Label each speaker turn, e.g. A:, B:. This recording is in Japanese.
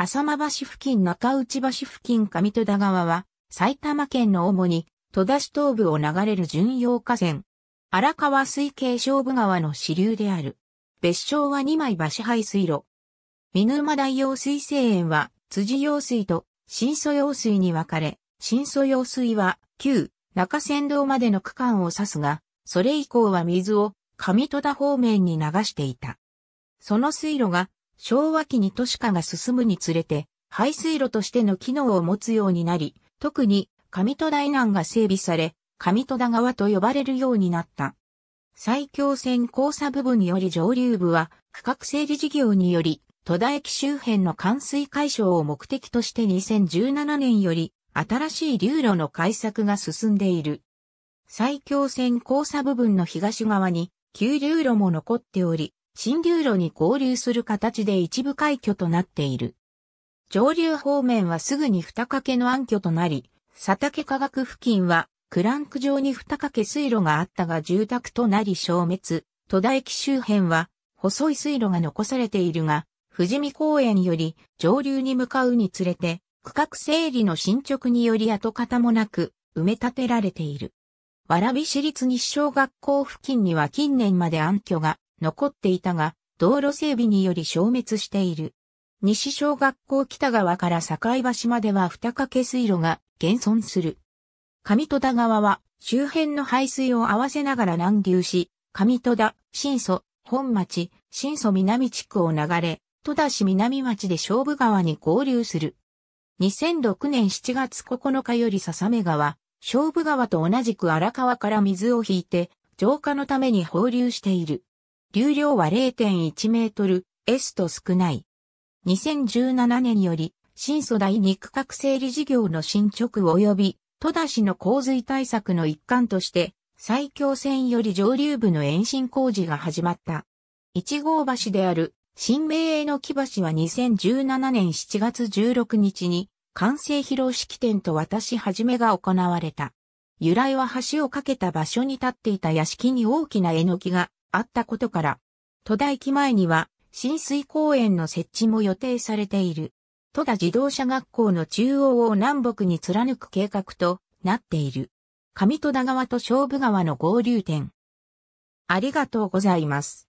A: 浅間橋付近中内橋付近上戸田川は、埼玉県の主に、戸田市東部を流れる巡洋河川。荒川水系勝負川の支流である。別称は2枚橋排水路。見沼大用水生園は、辻用水と新素用水に分かれ、新素用水は、旧中仙道までの区間を指すが、それ以降は水を上戸田方面に流していた。その水路が昭和期に都市化が進むにつれて、排水路としての機能を持つようになり、特に上戸台南が整備され、上戸田川と呼ばれるようになった。埼京線交差部分により上流部は、区画整理事業により、戸田駅周辺の冠水解消を目的として2017年より、新しい流路の開削が進んでいる。最強線交差部分の東側に、旧流路も残っており、新流路に合流する形で一部海挙となっている。上流方面はすぐに二掛けの暗渠となり、佐竹科学付近はクランク上に二掛け水路があったが住宅となり消滅、戸田駅周辺は細い水路が残されているが、富士見公園より上流に向かうにつれて、区画整理の進捗により跡形もなく埋め立てられている。蕨市立西小学校付近には近年まで暗渠が残っていたが、道路整備により消滅している。西小学校北側から境橋までは二掛け水路が現存する。上戸田川は周辺の排水を合わせながら南流し、上戸田、新祖、本町、新祖南地区を流れ、戸田市南町で勝負川に合流する。2006年7月9日より笹目川、勝負川と同じく荒川から水を引いて、浄化のために放流している。流量は0.1メートル、S と少ない。2017年より、新素大肉核整理事業の進捗及び、戸田市の洪水対策の一環として、最強線より上流部の延伸工事が始まった。1号橋である、新名営の木橋は2017年7月16日に、完成披露式典と渡し始めが行われた。由来は橋を架けた場所に立っていた屋敷に大きなえのきがあったことから、戸田駅前には浸水公園の設置も予定されている。戸田自動車学校の中央を南北に貫く計画となっている。上戸田川と勝負川の合流点。ありがとうございます。